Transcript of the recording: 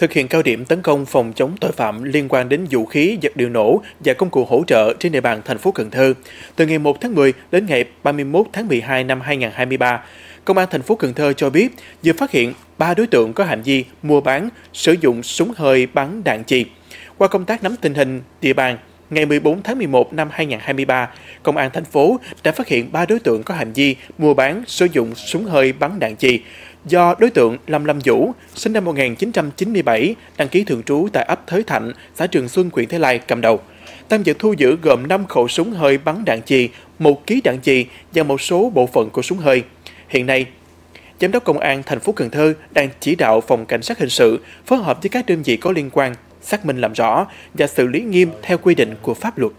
thực hiện cao điểm tấn công phòng chống tội phạm liên quan đến vũ khí, vật liệu nổ và công cụ hỗ trợ trên địa bàn thành phố Cần Thơ. Từ ngày 1 tháng 10 đến ngày 31 tháng 12 năm 2023, Công an thành phố Cần Thơ cho biết vừa phát hiện 3 đối tượng có hành vi mua bán, sử dụng súng hơi bắn đạn chì. Qua công tác nắm tình hình địa bàn, ngày 14 tháng 11 năm 2023, Công an thành phố đã phát hiện 3 đối tượng có hành vi mua bán, sử dụng súng hơi bắn đạn chì, do đối tượng Lâm Lâm Vũ, sinh năm 1997, đăng ký thường trú tại ấp Thới Thạnh, xã Trường Xuân, huyện Thế Lai cầm đầu. Tăng vật thu giữ gồm 5 khẩu súng hơi bắn đạn chì, một ký đạn chì và một số bộ phận của súng hơi. Hiện nay, Giám đốc Công an thành phố Cần Thơ đang chỉ đạo phòng cảnh sát hình sự phối hợp với các đơn vị có liên quan xác minh làm rõ và xử lý nghiêm theo quy định của pháp luật.